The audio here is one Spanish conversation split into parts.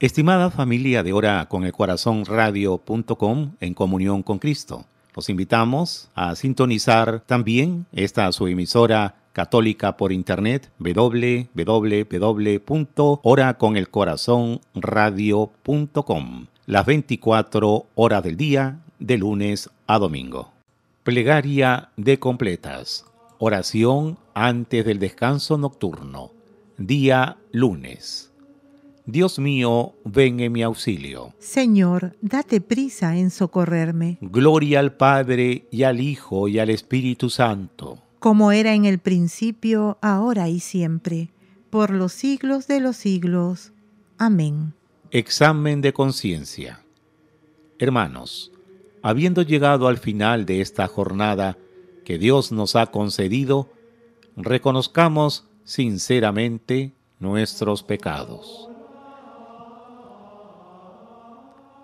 Estimada familia de Hora con el Corazón Radio.com en comunión con Cristo, los invitamos a sintonizar también esta su emisora católica por internet www.horaconelcorazonradio.com las 24 horas del día de lunes a domingo. Plegaria de completas. Oración antes del descanso nocturno. Día lunes. Dios mío, ven en mi auxilio. Señor, date prisa en socorrerme. Gloria al Padre y al Hijo y al Espíritu Santo. Como era en el principio, ahora y siempre, por los siglos de los siglos. Amén. Examen de conciencia. Hermanos, habiendo llegado al final de esta jornada que Dios nos ha concedido, reconozcamos sinceramente nuestros pecados.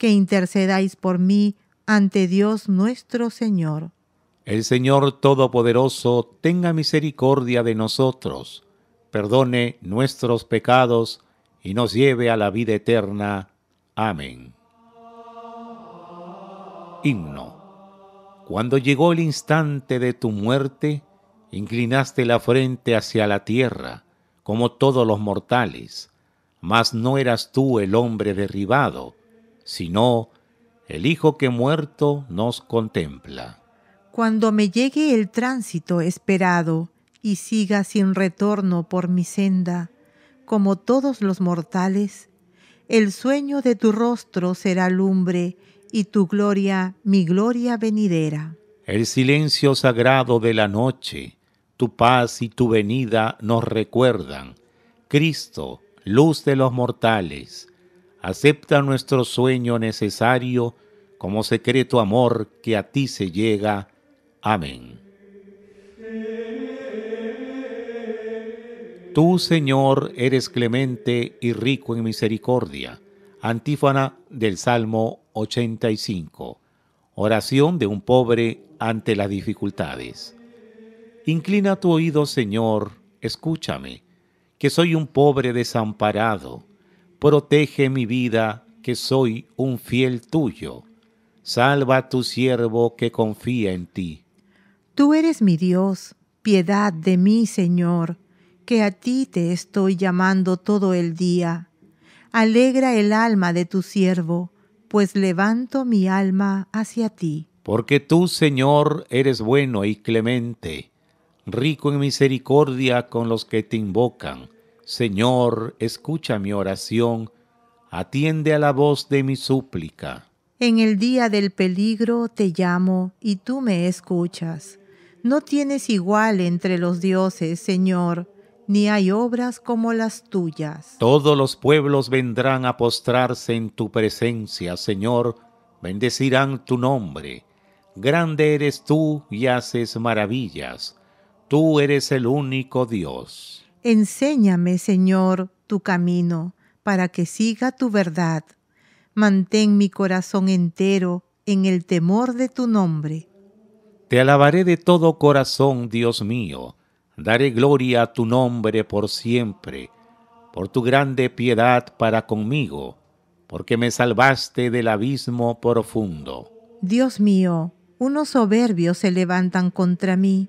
que intercedáis por mí ante Dios nuestro Señor. El Señor Todopoderoso tenga misericordia de nosotros, perdone nuestros pecados y nos lleve a la vida eterna. Amén. Himno. Cuando llegó el instante de tu muerte, inclinaste la frente hacia la tierra, como todos los mortales, mas no eras tú el hombre derribado sino el Hijo que muerto nos contempla. Cuando me llegue el tránsito esperado y siga sin retorno por mi senda, como todos los mortales, el sueño de tu rostro será lumbre y tu gloria mi gloria venidera. El silencio sagrado de la noche, tu paz y tu venida nos recuerdan. Cristo, luz de los mortales, Acepta nuestro sueño necesario como secreto amor que a ti se llega. Amén. Tú, Señor, eres clemente y rico en misericordia. Antífona del Salmo 85. Oración de un pobre ante las dificultades. Inclina tu oído, Señor, escúchame, que soy un pobre desamparado protege mi vida, que soy un fiel tuyo. Salva a tu siervo que confía en ti. Tú eres mi Dios, piedad de mí, Señor, que a ti te estoy llamando todo el día. Alegra el alma de tu siervo, pues levanto mi alma hacia ti. Porque tú, Señor, eres bueno y clemente, rico en misericordia con los que te invocan Señor, escucha mi oración, atiende a la voz de mi súplica. En el día del peligro te llamo y tú me escuchas. No tienes igual entre los dioses, Señor, ni hay obras como las tuyas. Todos los pueblos vendrán a postrarse en tu presencia, Señor, bendecirán tu nombre. Grande eres tú y haces maravillas. Tú eres el único Dios. Enséñame, Señor, tu camino, para que siga tu verdad. Mantén mi corazón entero en el temor de tu nombre. Te alabaré de todo corazón, Dios mío. Daré gloria a tu nombre por siempre, por tu grande piedad para conmigo, porque me salvaste del abismo profundo. Dios mío, unos soberbios se levantan contra mí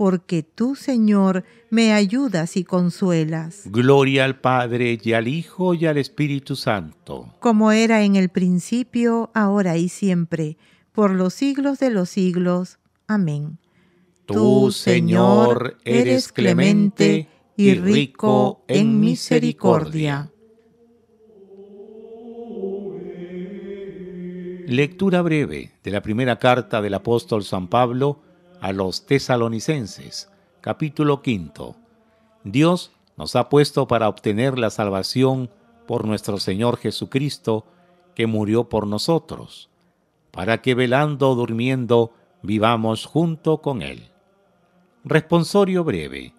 porque tú, Señor, me ayudas y consuelas. Gloria al Padre y al Hijo y al Espíritu Santo. Como era en el principio, ahora y siempre, por los siglos de los siglos. Amén. Tú, Señor, eres clemente y rico en misericordia. Lectura breve de la primera carta del apóstol San Pablo a los tesalonicenses, capítulo quinto. Dios nos ha puesto para obtener la salvación por nuestro Señor Jesucristo, que murió por nosotros, para que velando o durmiendo vivamos junto con Él. Responsorio breve.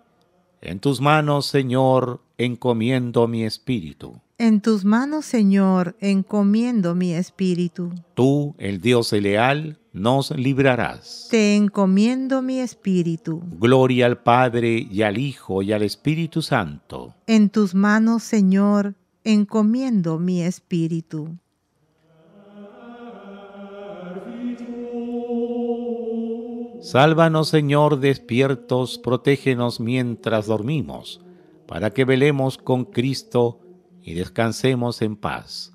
En tus manos, Señor, encomiendo mi espíritu. En tus manos, Señor, encomiendo mi espíritu. Tú, el Dios leal, nos librarás. Te encomiendo mi espíritu. Gloria al Padre y al Hijo y al Espíritu Santo. En tus manos, Señor, encomiendo mi espíritu. Sálvanos, Señor, despiertos, protégenos mientras dormimos, para que velemos con Cristo y descansemos en paz.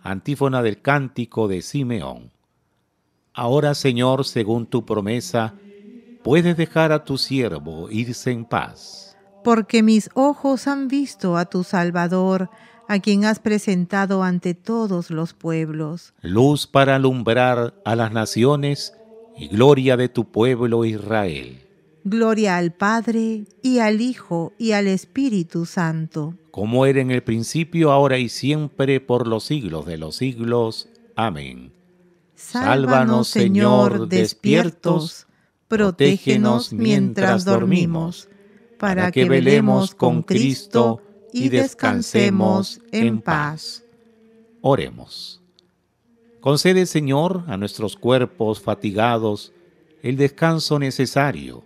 Antífona del cántico de Simeón. Ahora, Señor, según tu promesa, puedes dejar a tu siervo irse en paz. Porque mis ojos han visto a tu Salvador, a quien has presentado ante todos los pueblos. Luz para alumbrar a las naciones y gloria de tu pueblo Israel. Gloria al Padre y al Hijo y al Espíritu Santo. Como era en el principio, ahora y siempre, por los siglos de los siglos. Amén. Sálvanos, Señor, despiertos, protégenos mientras dormimos, para que velemos con Cristo y descansemos en paz. Oremos. Concede, Señor, a nuestros cuerpos fatigados el descanso necesario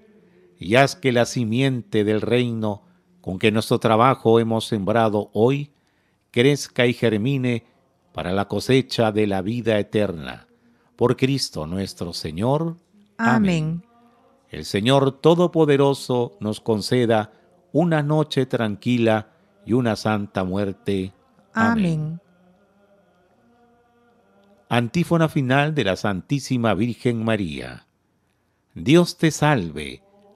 y haz que la simiente del reino con que nuestro trabajo hemos sembrado hoy crezca y germine para la cosecha de la vida eterna. Por Cristo nuestro Señor. Amén. El Señor Todopoderoso nos conceda una noche tranquila y una santa muerte. Amén. Antífona final de la Santísima Virgen María. Dios te salve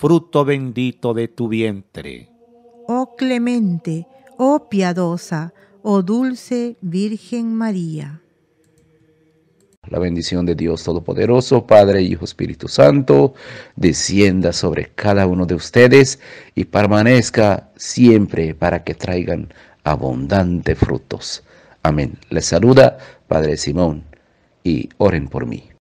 fruto bendito de tu vientre. Oh clemente, oh piadosa, oh dulce Virgen María. La bendición de Dios Todopoderoso, Padre, Hijo, Espíritu Santo, descienda sobre cada uno de ustedes y permanezca siempre para que traigan abundante frutos. Amén. Les saluda Padre Simón y oren por mí.